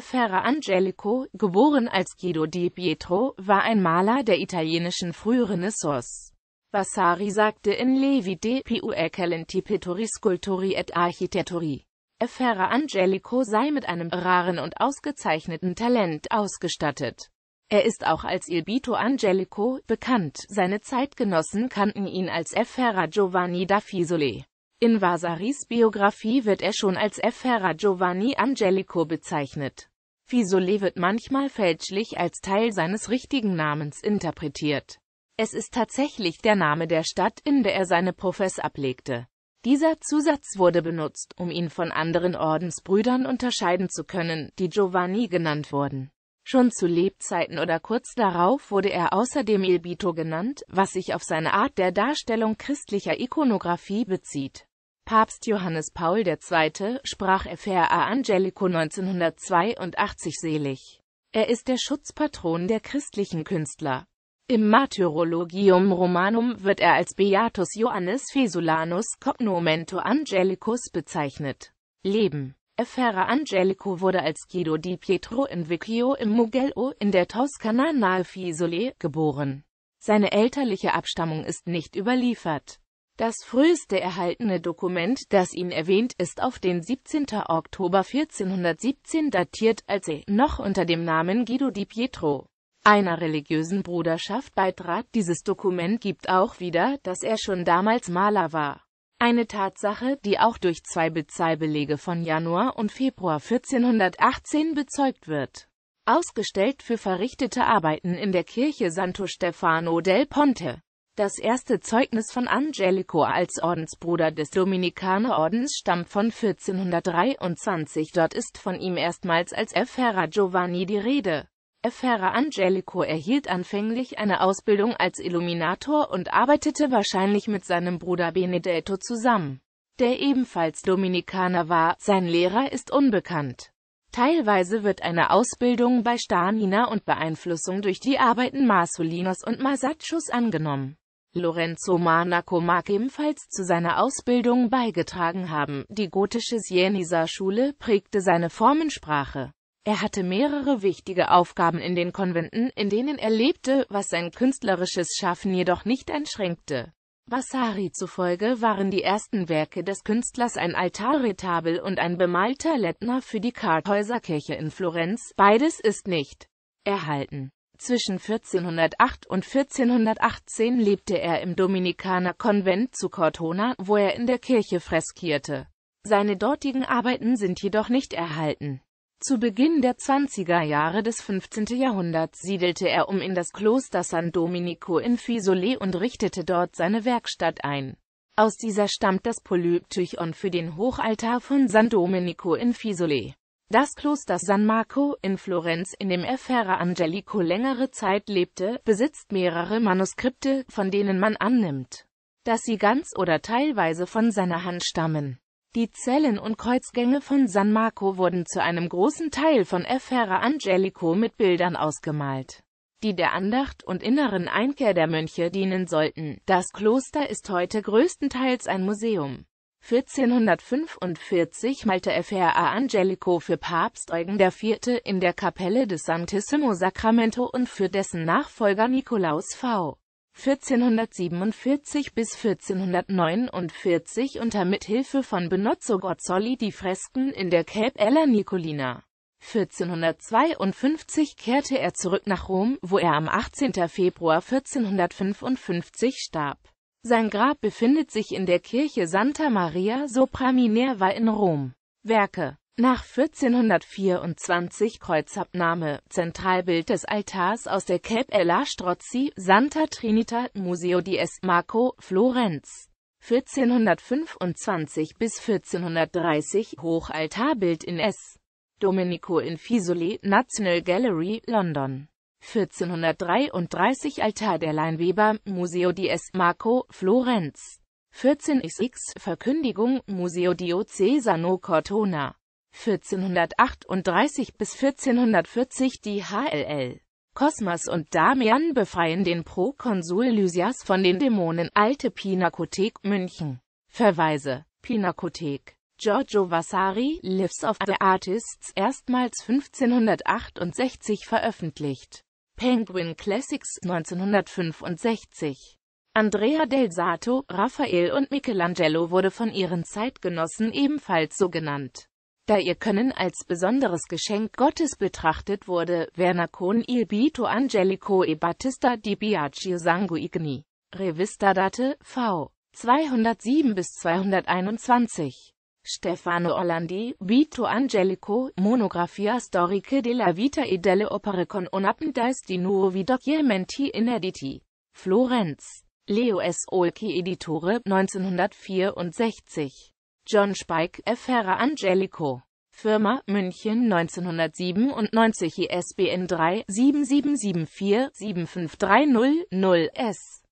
Ferra Angelico, geboren als Guido di Pietro, war ein Maler der italienischen Frührenaissance. Vasari sagte in Levi de più eccellenti pittori scultori et architettori. Ferra Angelico sei mit einem raren und ausgezeichneten Talent ausgestattet. Er ist auch als Il Bito Angelico bekannt, seine Zeitgenossen kannten ihn als Ferra Giovanni da Fisole. In Vasaris Biografie wird er schon als Ferra Giovanni Angelico bezeichnet. Fisole wird manchmal fälschlich als Teil seines richtigen Namens interpretiert. Es ist tatsächlich der Name der Stadt, in der er seine Profess ablegte. Dieser Zusatz wurde benutzt, um ihn von anderen Ordensbrüdern unterscheiden zu können, die Giovanni genannt wurden. Schon zu Lebzeiten oder kurz darauf wurde er außerdem Ilbito genannt, was sich auf seine Art der Darstellung christlicher Ikonographie bezieht. Papst Johannes Paul II. sprach F.R.A. Angelico 1982 selig. Er ist der Schutzpatron der christlichen Künstler. Im Martyrologium Romanum wird er als Beatus Johannes Fesulanus Cognomento Angelicus bezeichnet. Leben Ferra Angelico wurde als Guido di Pietro in Vicchio im Mugello in der Toskana nahe Fiesole geboren. Seine elterliche Abstammung ist nicht überliefert. Das früheste erhaltene Dokument, das ihn erwähnt, ist auf den 17. Oktober 1417 datiert, als er, noch unter dem Namen Guido di Pietro, einer religiösen Bruderschaft beitrat. Dieses Dokument gibt auch wieder, dass er schon damals Maler war. Eine Tatsache, die auch durch zwei Bezahlbelege von Januar und Februar 1418 bezeugt wird. Ausgestellt für verrichtete Arbeiten in der Kirche Santo Stefano del Ponte. Das erste Zeugnis von Angelico als Ordensbruder des Dominikanerordens stammt von 1423. Dort ist von ihm erstmals als Ferrer Giovanni die Rede. Ferrer Angelico erhielt anfänglich eine Ausbildung als Illuminator und arbeitete wahrscheinlich mit seinem Bruder Benedetto zusammen, der ebenfalls Dominikaner war. Sein Lehrer ist unbekannt. Teilweise wird eine Ausbildung bei Stanina und Beeinflussung durch die Arbeiten Masolinos und Masaccios angenommen. Lorenzo Manaco mag ebenfalls zu seiner Ausbildung beigetragen haben. Die gotische Sienisa-Schule prägte seine Formensprache. Er hatte mehrere wichtige Aufgaben in den Konventen, in denen er lebte, was sein künstlerisches Schaffen jedoch nicht einschränkte. Vasari zufolge waren die ersten Werke des Künstlers ein Altarretabel und ein bemalter Lettner für die Karthäuserkirche in Florenz, beides ist nicht erhalten. Zwischen 1408 und 1418 lebte er im Dominikanerkonvent zu Cortona, wo er in der Kirche freskierte. Seine dortigen Arbeiten sind jedoch nicht erhalten. Zu Beginn der 20er Jahre des 15. Jahrhunderts siedelte er um in das Kloster San Domenico in Fisole und richtete dort seine Werkstatt ein. Aus dieser stammt das Polyptychon für den Hochaltar von San Domenico in Fisole. Das Kloster San Marco in Florenz, in dem Ferrer Angelico längere Zeit lebte, besitzt mehrere Manuskripte, von denen man annimmt, dass sie ganz oder teilweise von seiner Hand stammen. Die Zellen und Kreuzgänge von San Marco wurden zu einem großen Teil von Ferrer Angelico mit Bildern ausgemalt, die der Andacht und inneren Einkehr der Mönche dienen sollten. Das Kloster ist heute größtenteils ein Museum. 1445 malte Fra Angelico für Papst Eugen IV. in der Kapelle des Santissimo Sacramento und für dessen Nachfolger Nikolaus V. 1447 bis 1449 unter Mithilfe von Benozzo Gozzoli die Fresken in der Capella Nicolina. 1452 kehrte er zurück nach Rom, wo er am 18. Februar 1455 starb. Sein Grab befindet sich in der Kirche Santa Maria sopra Minerva in Rom. Werke Nach 1424 Kreuzabnahme, Zentralbild des Altars aus der Capella Strozzi, Santa Trinita, Museo di S. Marco, Florenz. 1425 bis 1430 Hochaltarbild in S. Domenico in Fisoli, National Gallery, London. 1433 Altar der Leinweber, Museo di S. Marco, Florenz. 14xx Verkündigung, Museo Diocesano Cortona. 1438 bis 1440 die HLL. Cosmas und Damian befreien den Prokonsul Lysias von den Dämonen. Alte Pinakothek München. Verweise. Pinakothek. Giorgio Vasari, Lives of the Artists, erstmals 1568 veröffentlicht. Penguin Classics 1965. Andrea del Sarto, Raphael und Michelangelo wurde von ihren Zeitgenossen ebenfalls so genannt. Da ihr Können als besonderes Geschenk Gottes betrachtet wurde, Werner con il Bito Angelico e Battista di Biagio Sanguigni. Revista Date, V. 207 bis 221. Stefano Orlandi, Vito Angelico, Monografia storiche della vita e delle opere con un'appendice di nuovi documenti e inediti. Florenz. Leo S. Olki Editore, 1964. John Spike, Ferrer Angelico. Firma, München 1997 ISBN 3-7774-75300-S.